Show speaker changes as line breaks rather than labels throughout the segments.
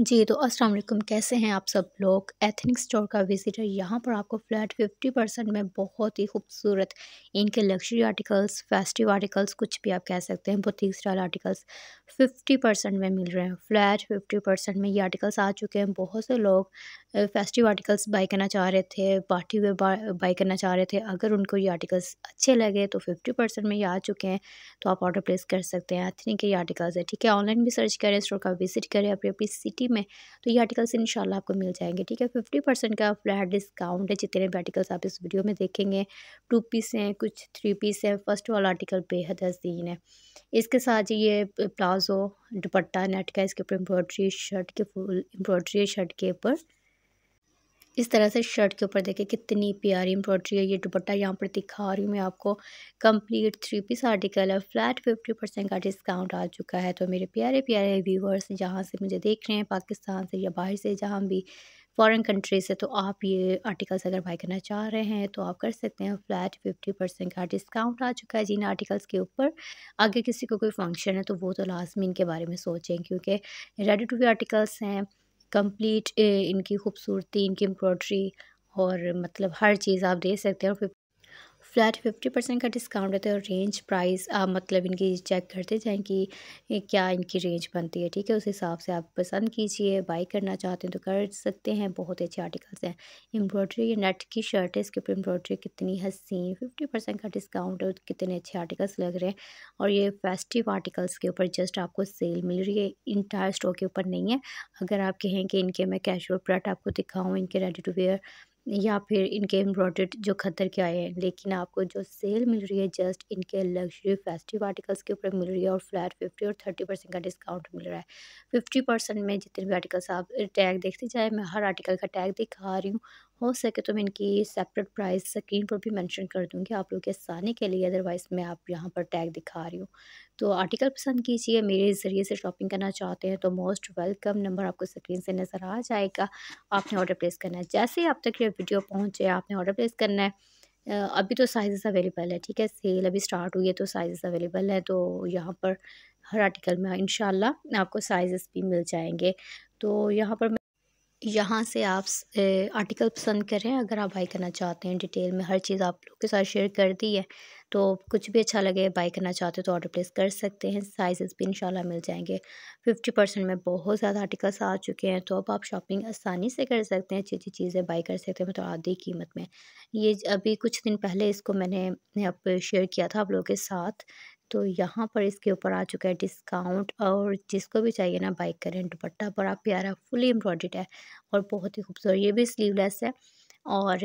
जी तो अस्सलाम वालेकुम कैसे हैं आप सब लोग एथनिक स्टोर का विजिटर यहाँ पर आपको फ्लैट फिफ्टी परसेंट में बहुत ही खूबसूरत इनके लग्जरी आर्टिकल्स फेस्टिव आर्टिकल्स कुछ भी आप कह सकते हैं boutique style articles fifty percent में मिल रहे हैं फ्लैट फिफ्टी परसेंट में ये आर्टिकल्स आ चुके हैं बहुत से लोग फेस्टिव आर्टिकल्स बाई करना चाह रहे थे पार्टी वेयर बाई करना चाह रहे थे अगर उनको ये आर्टिकल्स अच्छे लगे तो फिफ्टी परसेंट में ये आ चुके हैं तो आप ऑर्डर प्लेस कर सकते हैं एथनिक के ये आर्टिकल्स है ठीक है ऑनलाइन भी सर्च करें स्टोर का विजिट करें अपनी अपनी सिटी फिफ्टी में तो ये आर्टिकल्स इन आपको मिल जाएंगे ठीक है फिफ्टी परसेंट का फ्लैट डिस्काउंट है जितने भी आर्टिकल्स आप इस वीडियो में देखेंगे टू पीस हैं कुछ थ्री पीस हैं फर्स्ट वाला आर्टिकल बेहद हसीन है इसके साथ ये प्लाजो दुपट्टा नेट का इसके ऊपर एम्ब्रॉयड्री शर्ट के फुल एम्ब्रॉयड्री शर्ट के ऊपर इस तरह से शर्ट के ऊपर देखें कितनी प्यारी एम्ब्रॉयडरी है ये दुपट्टा यहाँ पर दिखा रही हूँ मैं आपको कंप्लीट थ्री पीस आर्टिकल है फ्लैट फिफ्टी परसेंट का डिस्काउंट आ चुका है तो मेरे प्यारे प्यारे व्यूवर्स जहाँ से मुझे देख रहे हैं पाकिस्तान से या बाहर से जहाँ भी फ़ॉरेन कंट्री से तो आप ये आर्टिकल्स अगर बाई करना चाह रहे हैं तो आप कर सकते हैं फ्लैट फिफ्टी परसेंट का डिस्काउंट आ चुका है जिन आर्टिकल्स के ऊपर अगर किसी को कोई फंक्शन है तो वो तो लाजमी इनके बारे में सोचें क्योंकि रेडी टू वी आर्टिकल्स हैं कंप्लीट eh, इनकी खूबसूरती इनकी एम्ब्रॉयड्री और मतलब हर चीज़ आप दे सकते हैं और फ्लैट फिफ्टी परसेंट का डिस्काउंट रहता है और रेंज प्राइस आप मतलब इनकी चेक करते जाएँ कि क्या इनकी रेंज बनती है ठीक है उस हिसाब से आप पसंद कीजिए बाई करना चाहते हैं तो कर सकते हैं बहुत अच्छे आर्टिकल्स हैं एम्ब्रॉयड्री नेट की शर्ट है इसके ऊपर एम्ब्रॉयड्री कितनी हसीन फिफ्टी परसेंट का डिस्काउंट है कितने अच्छे आर्टिकल्स लग रहे हैं और ये फेस्टिव आर्टिकल्स के ऊपर जस्ट आपको सेल मिल रही है इंटायर स्टॉक के ऊपर नहीं है अगर आप कहें कि इनके मैं कैजुअल प्रोडक्ट आपको दिखाऊँ इनके रेडी टू वेयर या फिर इनके एम्ब्रॉयड जो खतर के आए हैं लेकिन आपको जो सेल मिल रही है जस्ट इनके लग्जरी फेस्टिव आर्टिकल्स के ऊपर मिल रही है और फ्लैट फिफ्टी और थर्टी परसेंट का डिस्काउंट मिल रहा है फिफ्टी परसेंट में जितने भी आर्टिकल्स आप टैग देखते जाए मैं हर आर्टिकल का टैग दिखा रही हूँ हो सके तो मैं इनकी सेपरेट प्राइस स्क्रीन पर भी मेंशन कर दूंगी आप लोग के आसानी के लिए अदरवाइज़ मैं आप यहाँ पर टैग दिखा रही हूँ तो आर्टिकल पसंद कीजिए मेरे ज़रिए से शॉपिंग करना चाहते हैं तो मोस्ट वेलकम नंबर आपको स्क्रीन से नज़र आ जाएगा आपने ऑर्डर प्लेस करना है जैसे ही आप तक ये वीडियो पहुँचे आपने ऑर्डर प्लेस करना है अभी तो साइज़ अवेलेबल है ठीक है सेल अभी स्टार्ट हुई है तो साइज़ अवेलेबल है तो यहाँ पर हर आर्टिकल में इन आपको साइज़ भी मिल जाएंगे तो यहाँ पर यहाँ से आप आर्टिकल पसंद करें अगर आप बाई करना चाहते हैं डिटेल में हर चीज़ आप लोग के साथ शेयर कर दी है तो कुछ भी अच्छा लगे बाई करना चाहते हो तो ऑर्डर प्लेस कर सकते हैं साइजेस भी इन मिल जाएंगे फिफ्टी परसेंट में बहुत ज़्यादा आर्टिकल्स आ चुके हैं तो अब आप शॉपिंग आसानी से कर सकते हैं अच्छी अच्छी चीज़ें बाई कर सकते हैं तो आधी कीमत में ये अभी कुछ दिन पहले इसको मैंने अब शेयर किया था आप लोगों के साथ तो यहाँ पर इसके ऊपर आ चुका है डिस्काउंट और जिसको भी चाहिए ना बाइक करें दुपट्टा बड़ा प्यारा फुली एम्ब्रॉयड है और बहुत ही खूबसूरत ये भी स्लीवलेस है और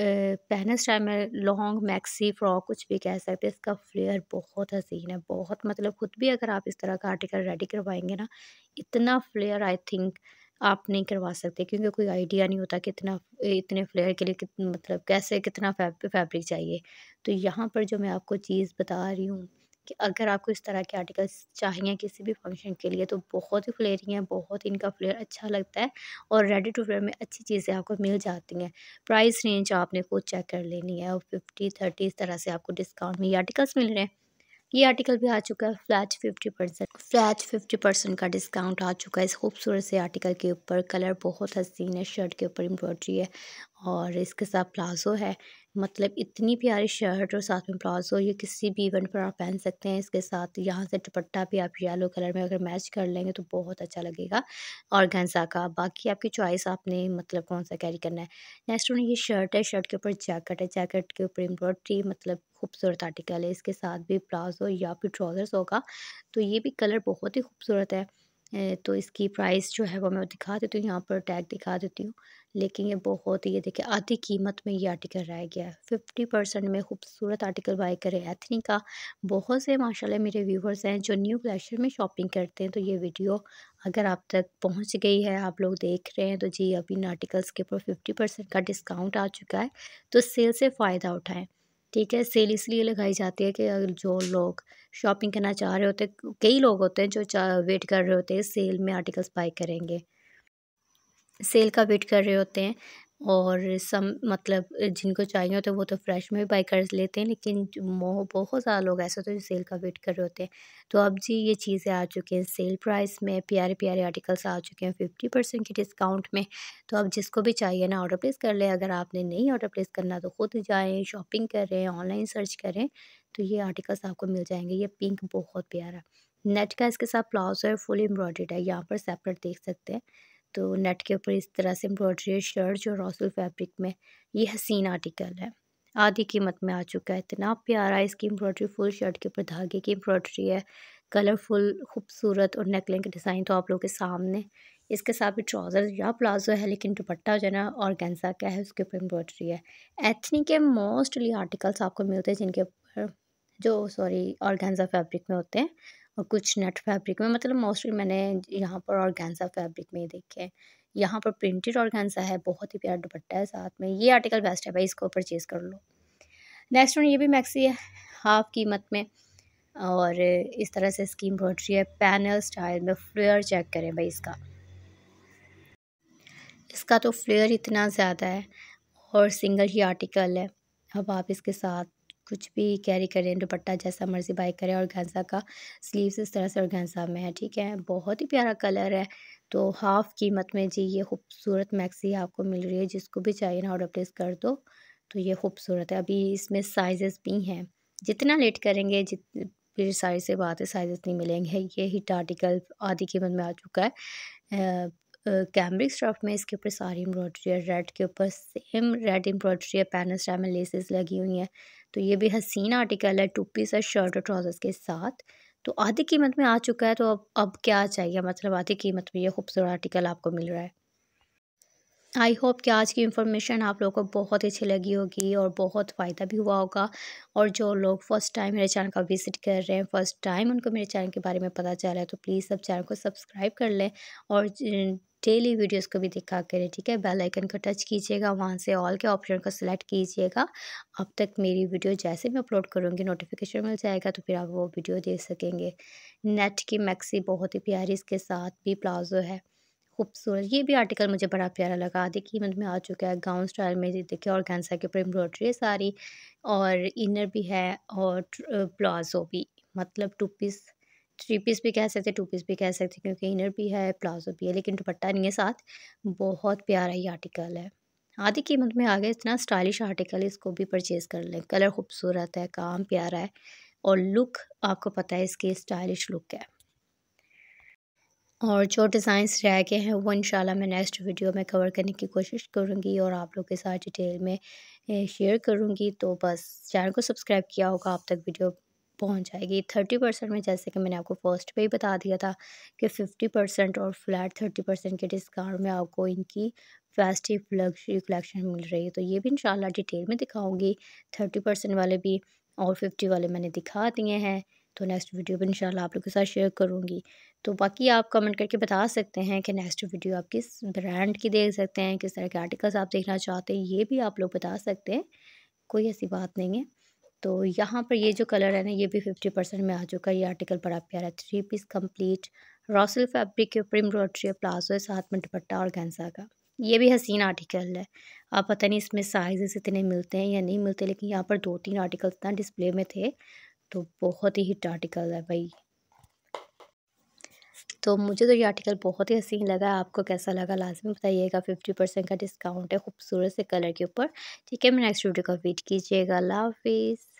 पहने इस टाइम में लॉन्ग मैक्सी फ्रॉक कुछ भी कह सकते हैं इसका फ्लेयर बहुत हसीन है बहुत मतलब खुद भी अगर आप इस तरह का आर्टिकल रेडी करवाएंगे ना इतना फ्लेयर आई थिंक आप नहीं करवा सकते क्योंकि कोई आइडिया नहीं होता कि इतना इतने फ्लेयर के लिए कित, मतलब कैसे कितना फैब्रिक चाहिए तो यहाँ पर जो मैं आपको चीज़ बता रही हूँ कि अगर आपको इस तरह के आर्टिकल्स चाहिए किसी भी फंक्शन के लिए तो बहुत ही फ्लेयरिंग है बहुत ही इनका फ्लेयर अच्छा लगता है और रेडी टू वेयर में अच्छी चीज़ें आपको मिल जाती हैं प्राइस रेंज आपने खुद चेक कर लेनी है और फिफ्टी थर्टी इस तरह से आपको डिस्काउंट में ये आर्टिकल्स मिल रहे हैं ये आर्टिकल भी आ चुका है flat fifty percent flat fifty percent का डिस्काउंट आ चुका है इस खूबसूरत से आर्टिकल के ऊपर कलर बहुत हसीन है शर्ट के ऊपर एम्ब्रॉयडरी है और इसके साथ प्लाजो है मतलब इतनी प्यारी शर्ट और साथ में प्लाजो ये किसी भी इवेंट पर आप पहन सकते हैं इसके साथ यहाँ से दुपट्टा भी आप येलो कलर में अगर मैच कर लेंगे तो बहुत अच्छा लगेगा और गेंजा का बाकी आपकी चॉइस आपने मतलब कौन सा कैरी करना है नेक्स्ट उन्हें ये शर्ट है शर्ट के ऊपर जैकेट है जैकेट के ऊपर एम्ब्रॉयड्री मतलब खूबसूरत आर्टिकल है इसके साथ भी प्लाजो या फिर ट्राउज़र्स होगा तो ये भी कलर बहुत ही खूबसूरत है तो इसकी प्राइस जो है वो मैं दिखा देती हूँ यहाँ पर टैग दिखा देती हूँ लेकिन ये बहुत ही ये देखिए आधी कीमत में ये आर्टिकल रह गया है फिफ्टी परसेंट में खूबसूरत आर्टिकल बाय करें एथनी का बहुत से माशाल्लाह मेरे व्यूवर्स हैं जो न्यू कलेक्शन में शॉपिंग करते हैं तो ये वीडियो अगर आप तक पहुंच गई है आप लोग देख रहे हैं तो जी अभी इन आर्टिकल्स के ऊपर फिफ्टी परसेंट का डिस्काउंट आ चुका है तो सेल से फ़ायदा उठाएँ ठीक है सेल इसलिए लगाई जाती है कि जो लोग शॉपिंग करना चाह रहे होते हैं कई लोग होते हैं जो वेट कर रहे होते हैं सेल में आर्टिकल्स बाई करेंगे सेल का वेट कर रहे होते हैं और सम मतलब जिनको चाहिए होते है वो तो फ्रेश में भी बाई कर लेते हैं लेकिन बहुत सारा लोग ऐसे होते हैं जो सेल का वेट कर रहे होते हैं तो अब जी ये चीज़ें आ चुकी हैं सेल प्राइस में प्यारे प्यारे आर्टिकल्स आ चुके हैं फिफ्टी परसेंट के डिस्काउंट में तो अब जिसको भी चाहिए ना ऑर्डर प्लेस कर ले अगर आपने नहीं ऑर्डर प्लेस करना तो खुद जाएँ शॉपिंग करें ऑनलाइन सर्च करें तो ये आर्टिकल्स आपको मिल जाएंगे ये पिंक बहुत प्यारा नेट का इसके साथ प्लाउज है फुल एम्ब्रॉयड है यहाँ पर सेपरेट देख सकते हैं तो नेट के ऊपर इस तरह से एम्ब्रॉयड्री शर्ट जो रॉसल फैब्रिक में ये हसीन आर्टिकल है आधी कीमत में आ चुका है इतना प्यारा इसकी एम्ब्रॉयडरी फुल शर्ट के ऊपर धागे की एम्ब्रॉयड्री है कलरफुल खूबसूरत और नेकलाइन के डिज़ाइन तो आप लोगों के सामने इसके साथ भी ट्राउज़र या प्लाजो है लेकिन दुपट्टा जो है ना ऑर्गेन्जा का है उसके ऊपर एम्ब्रॉयड्री है एथनी के मोस्टली आर्टिकल्स आपको मिलते हैं जिनके ऊपर जो सॉरी ऑर्गेन्जा फैब्रिक में होते हैं और कुछ नेट फैब्रिक में मतलब मोस्टली मैंने यहाँ पर ऑर्गेन्जा फैब्रिक में ही देखे हैं यहाँ पर प्रिंटेड ऑर्गेन्जा है बहुत ही प्यारा दुपट्टा है साथ में ये आर्टिकल बेस्ट है भाई इसको परचेज़ कर लो नेक्स्ट वन ये भी मैक्सी है हाफ कीमत में और इस तरह से इसकी एम्ब्रॉयड्री है पैनल स्टाइल में फ्लेयर चेक करें भाई इसका इसका तो फ्लेयर इतना ज़्यादा है और सिंगल ही आर्टिकल है अब आप इसके साथ कुछ भी कैरी करें दुपट्टा जैसा मर्ज़ी बाई करें और घंसा का स्लीव्स इस तरह से और घंसा में है ठीक है बहुत ही प्यारा कलर है तो हाफ़ कीमत में जी ये खूबसूरत मैक्सी आपको मिल रही है जिसको भी चाहिए ना ऑर्डर प्लेस कर दो तो ये खूबसूरत है अभी इसमें साइजेस भी हैं जितना लेट करेंगे जित फिर साइज़ से बात है साइज़ इतनी मिलेंगे ये हिट आर्टिकल आधी कीमत में आ चुका है कैम्ब्रिक स्टफ में इसके ऊपर सारी एम्ब्रॉयडरी है रेड के ऊपर सेम रेड एम्ब्रॉयडरी है पैनल स्टाइल में लेसेस लगी हुई हैं तो ये भी हसीन आर्टिकल है टू पीस और शर्ट और ट्राउजर्स के साथ तो आधी कीमत में आ चुका है तो अब अब क्या चाहिए मतलब आधी कीमत में ये खूबसूरत आर्टिकल आपको मिल रहा है आई होप कि आज की इन्फॉर्मेशन आप लोगों को बहुत अच्छी लगी होगी और बहुत फ़ायदा भी हुआ होगा और जो लोग फर्स्ट टाइम मेरे चैनल का विजिट कर रहे हैं फर्स्ट टाइम उनको मेरे चैनल के बारे में पता चला है तो प्लीज़ सब चैनल को सब्सक्राइब कर लें और डेली वीडियोस को भी दिखा करें ठीक है बेल आइकन को टच कीजिएगा वहाँ से ऑल के ऑप्शन को सिलेक्ट कीजिएगा अब तक मेरी वीडियो जैसे मैं अपलोड करूँगी नोटिफिकेशन मिल जाएगा तो फिर आप वो वीडियो देख सकेंगे नेट की मैक्सी बहुत ही प्यारी इसके साथ भी प्लाजो है खूबसूरत ये भी आर्टिकल मुझे बड़ा प्यारा लगा देखिए मन में आ चुका है गाउन स्टाइल में देखिए और गैंसा के ऊपर एम्ब्रॉयडरी है सारी और इनर भी है और प्लाजो भी मतलब टू पीस थ्री पीस भी कह सकते हैं टू पीस भी कह सकते क्योंकि इनर भी है प्लाजो भी है लेकिन दुपट्टा नहीं है साथ बहुत प्यारा ये आर्टिकल है आधी हाँ, कीमत में आ गया इतना स्टाइलिश आर्टिकल इसको भी परचेज़ कर लें कलर खूबसूरत है काम प्यारा है और लुक आपको पता है इसकी स्टाइलिश लुक है और जो डिज़ाइंस रह गए हैं वो इंशाल्लाह मैं नेक्स्ट वीडियो में कवर करने की कोशिश करूँगी और आप लोग के साथ डिटेल में शेयर करूँगी तो बस चैनल को सब्सक्राइब किया होगा आप तक वीडियो पहुंच जाएगी थर्टी परसेंट में जैसे कि मैंने आपको फर्स्ट पे ही बता दिया था कि फिफ्टी परसेंट और फ्लैट थर्टी परसेंट के डिस्काउंट में आपको इनकी फेस्टिव लग्जरी कलेक्शन मिल रही है तो ये भी इन डिटेल में दिखाऊँगी थर्टी परसेंट वाले भी और फिफ्टी वाले मैंने दिखा दिए हैं तो नेक्स्ट वीडियो भी इंशाल्लाह आप लोग के साथ शेयर करूँगी तो बाकी आप कमेंट करके बता सकते हैं कि नेक्स्ट वीडियो आप किस ब्रांड की देख सकते हैं किस तरह के आर्टिकल्स आप देखना चाहते हैं ये भी आप लोग बता सकते हैं कोई ऐसी बात नहीं है तो यहाँ पर ये जो कलर है ना ये भी फिफ्टी परसेंट में आ चुका है ये आर्टिकल बड़ा प्यारा है थ्री पीस कंप्लीट रॉसल फैब्रिक के ऊपर एम्ब्रॉयड्री और प्लाजो है साथ में दुपट्टा और गेंसा का ये भी हसीन आर्टिकल है आप पता नहीं इसमें साइजेस इतने मिलते हैं या नहीं मिलते लेकिन यहाँ पर दो तीन आर्टिकल्स ना डिस्प्ले में थे तो बहुत ही हिट आर्टिकल है भाई तो मुझे तो ये आर्टिकल बहुत ही हसीन लगा आपको कैसा लगा लाजमी बताइएगा फिफ्टी परसेंट का डिस्काउंट है खूबसूरत से कलर के ऊपर ठीक है मैं नेक्स्ट वीडियो का वेट कीजिएगा अल्लाह हाफिज़